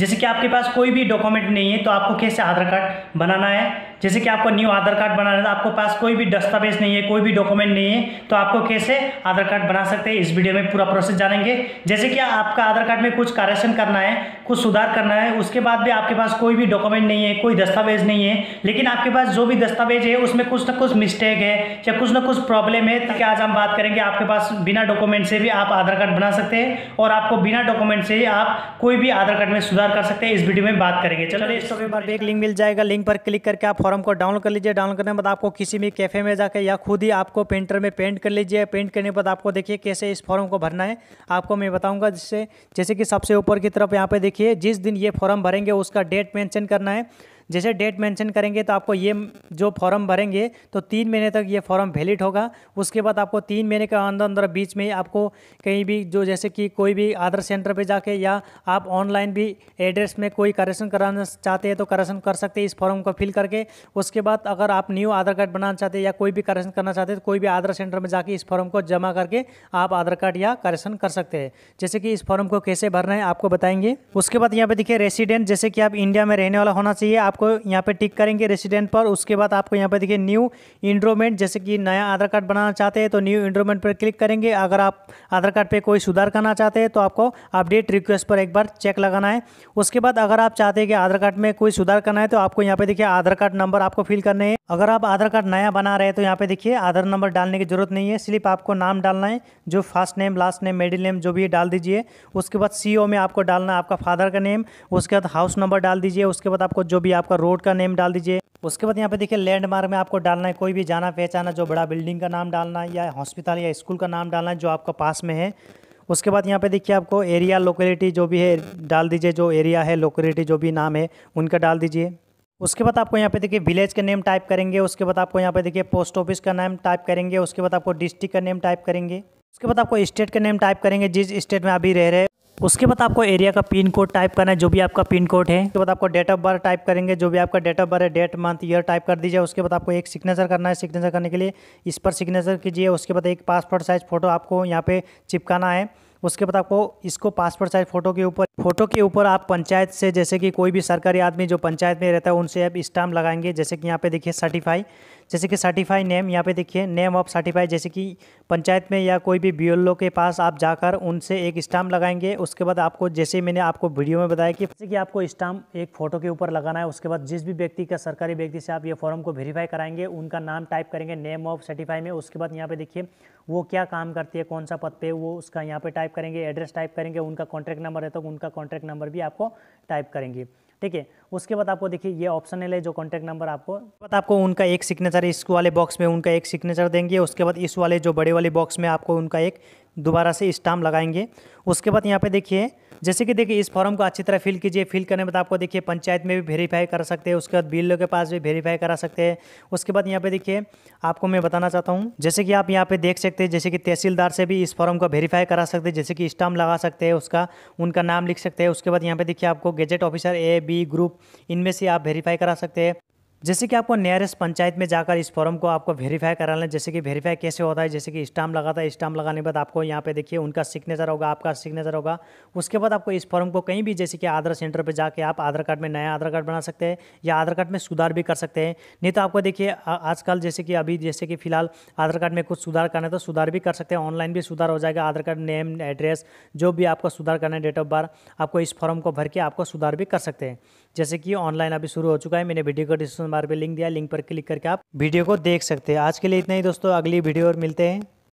जैसे कि आपके पास कोई भी डॉक्यूमेंट नहीं है तो आपको कैसे आधार कार्ड बनाना है जैसे कि आपको न्यू आधार कार्ड बनाना तो आपको पास कोई भी दस्तावेज नहीं है कोई भी डॉक्यूमेंट नहीं है तो आपको कैसे आधार कार्ड बना सकते हैं इस वीडियो में पूरा प्रोसेस जानेंगे जैसे कि आपका आधार कार्ड में कुछ करेक्शन करना है कुछ सुधार करना है उसके बाद भी आपके पास कोई भी डॉक्यूमेंट नहीं है कोई दस्तावेज नहीं है लेकिन आपके पास जो भी दस्तावेज है उसमें कुछ ना कुछ मिस्टेक है या कुछ ना कुछ प्रॉब्लम है ताकि आज हम बात करेंगे आपके पास बिना डॉक्यूमेंट से भी आप आधार कार्ड बना सकते हैं और आपको बिना डॉक्यूमेंट से आप कोई भी आधार कार्ड में सुधार कर सकते हैं इस वीडियो में बात करेंगे चलो इस लिंक मिल जाएगा लिंक पर क्लिक करके आप फॉर्म को डाउनलोड कर लीजिए डाउनलोड करने के बाद आपको किसी भी कैफे में जाकर या खुद ही आपको पेंटर में पेंट कर लीजिए पेंट करने के बाद आपको देखिए कैसे इस फॉर्म को भरना है आपको मैं बताऊँगा जिससे जैसे कि सबसे ऊपर की तरफ यहाँ पर देखिए जिस दिन ये फॉर्म भरेंगे उसका डेट मैंशन करना है जैसे डेट मेंशन करेंगे तो आपको ये जो फॉर्म भरेंगे तो तीन महीने तक ये फॉर्म वैलिड होगा उसके बाद आपको तीन महीने के अंदर अंदर बीच में आपको कहीं भी जो जैसे कि कोई भी आदर सेंटर पर जाके या आप ऑनलाइन भी एड्रेस में कोई करेक्शन कराना चाहते हैं तो करेक्शन कर सकते हैं इस फॉर्म को फिल करके उसके बाद अगर आप न्यू आधार कार्ड बनाना चाहते हैं या कोई भी करेक्शन करना चाहते हैं तो कोई भी आधार सेंटर में जाके इस फॉर्म को जमा करके आप आधार कार्ड या करेक्शन कर सकते हैं जैसे कि इस फॉर्म को कैसे भरना है आपको बताएंगे उसके बाद यहाँ पे देखिए रेसिडेंट जैसे कि आप इंडिया में रहने वाला होना चाहिए आप आपको यहाँ पे टिक करेंगे रेसिडेंट पर उसके बाद आपको यहाँ पे देखिए न्यू इंड्रोमेंट जैसे कि नया आधार कार्ड बनाना चाहते हैं तो न्यू इंड्रोमेंट पर क्लिक करेंगे अगर आप आधार कार्ड पर कोई सुधार करना चाहते हैं तो आपको अपडेट रिक्वेस्ट पर एक बार चेक लगाना है उसके बाद अगर आप चाहते हैं कि आधार कार्ड में कोई सुधार करना है तो आपको यहाँ पे देखिए आधार कार्ड नंबर आपको फिल करने हैं अगर आप आधार कार्ड नया बना रहे हैं तो यहाँ पे देखिए आधार नंबर डालने की ज़रूरत नहीं है सिर्फ आपको नाम डालना है जो first name last name middle name जो भी डाल दीजिए उसके बाद सीओ में आपको डालना है आपका फादर का नेम उसके बाद हाउस नंबर डाल दीजिए उसके बाद आपको जो भी आपका रोड का नेम डाल दीजिए उसके बाद यहाँ पे देखिए लैंडमार्क में आपको डालना है कोई भी जाना पहचाना जो बड़ा बिल्डिंग का नाम डालना है या हॉस्पिटल या स्कूल का नाम डालना है जो आपका पास में है उसके बाद यहाँ पे देखिए आपको एरिया लोकेलिटी जो भी है डाल दीजिए जो एरिया है लोकेलिटी जो भी नाम है उनका डाल दीजिए उसके बाद आपको यहाँ पे देखिए विलेज का नेम टाइप करेंगे उसके बाद आपको यहाँ पे देखिए पोस्ट ऑफिस का नाम टाइप करेंगे उसके बाद आपको डिस्ट्रिक्ट का नेम टाइप करेंगे उसके बाद आपको स्टेट का नेम टाइप करेंगे जिस स्टेट में अभी रह रहे उसके बाद आपको एरिया का पिन कोड टाइप करना है जो भी आपका पिन कोड है उसके बाद आपको डेट ऑफ बर्थ टाइप करेंगे जो भी आपका डेट ऑफ बर्थ है डेट मंथ ईयर टाइप कर दीजिए उसके बाद आपको एक सिग्नेचर करना है सिग्नेचर करने के लिए इस पर सिग्नेचर कीजिए उसके बाद एक पासपोर्ट साइज़ फ़ोटो आपको यहाँ पे चिपकाना है उसके बाद आपको इसको पासपोर्ट साइज फ़ोटो के ऊपर फोटो के ऊपर आप पंचायत से जैसे कि कोई भी सरकारी आदमी जो पंचायत में रहता है उनसे आप स्टाम्प लगाएंगे जैसे कि यहाँ पे देखिए सर्टिफाई जैसे कि सर्टिफाई नेम यहाँ पे देखिए नेम ऑफ सर्टिफाई जैसे कि पंचायत में या कोई भी बी के पास आप जाकर उनसे एक स्टाम्प लगाएंगे उसके बाद आपको जैसे मैंने आपको वीडियो में बताया कि जैसे कि आपको स्टाम्प एक फ़ोटो के ऊपर लगाना है उसके बाद जिस भी व्यक्ति का सरकारी व्यक्ति से आप ये फॉर्म को वेरीफाई कराएंगे उनका नाम टाइप करेंगे नेम ऑफ सर्टिफाई में उसके बाद यहाँ पे देखिए वो क्या काम करती है कौन सा पद पे वो उसका यहाँ पे टाइप टाइप करेंगे एड्रेस टाइप करेंगे उनका कॉन्ट्रैक्ट नंबर है तो उनका कॉन्ट्रैक्ट नंबर भी आपको टाइप करेंगे ठीक है उसके बाद आपको देखिए ये ऑप्शन है जो कॉन्टैक्ट नंबर आपको बाद आपको उनका एक सिग्नेचर इस वाले बॉक्स में उनका एक सिग्नेचर देंगे उसके बाद इस वाले जो बड़े वाले बॉक्स में आपको उनका एक दोबारा से स्टाम लगाएंगे उसके बाद यहाँ पे देखिए जैसे कि देखिए इस फॉर्म को अच्छी तरह फिल कीजिए फिल करने में आपको देखिए पंचायत में भी वेरीफाई कर सकते हैं उसके बाद बिल के पास भी वेरीफाई करा सकते हैं उसके बाद यहाँ पे देखिए आपको मैं बताना चाहता हूँ जैसे कि आप यहाँ पे देख सकते हैं जैसे कि तहसीलदार से भी इस फॉर्म को वेरीफाई करा सकते हैं जैसे कि स्टाम लगा सकते हैं उसका उनका नाम लिख सकते हैं उसके बाद यहाँ पे देखिए आपको gazette officer A B group इनमें से आप वेरीफाई करा सकते हैं जैसे कि आपको नियरेस्ट पंचायत में जाकर इस फॉर्म को आपको वेरीफाई कराना है जैसे कि वेरीफाई कैसे होता है जैसे कि स्टाम्प लगाता है स्टाम्प लगाने के बाद आपको यहाँ पे देखिए उनका सिग्नेचर होगा आपका सिग्नेचर होगा उसके बाद आपको इस फॉर्म को कहीं भी जैसे कि आधार सेंटर पर जाकर आप आधार कार्ड में नया आधार कार्ड बना सकते हैं या आधार कार्ड में सुधार भी कर सकते हैं नहीं तो आपको देखिए आजकल जैसे कि अभी जैसे कि फिलहाल आधार कार्ड में कुछ सुधार करना है तो सुधार भी कर सकते हैं ऑनलाइन भी सुधार हो जाएगा आधार कार्ड नेम एड्रेस जो भी आपको सुधार करना है डेट ऑफ बर्थ आपको इस फॉर्म को भर के आपको सुधार भी कर सकते हैं जैसे कि ऑनलाइन अभी शुरू हो चुका है मैंने वीडियो को डिस्क्रिप्शन बार पे लिंक दिया लिंक पर क्लिक करके आप वीडियो को देख सकते हैं आज के लिए इतना ही दोस्तों अगली वीडियो और मिलते हैं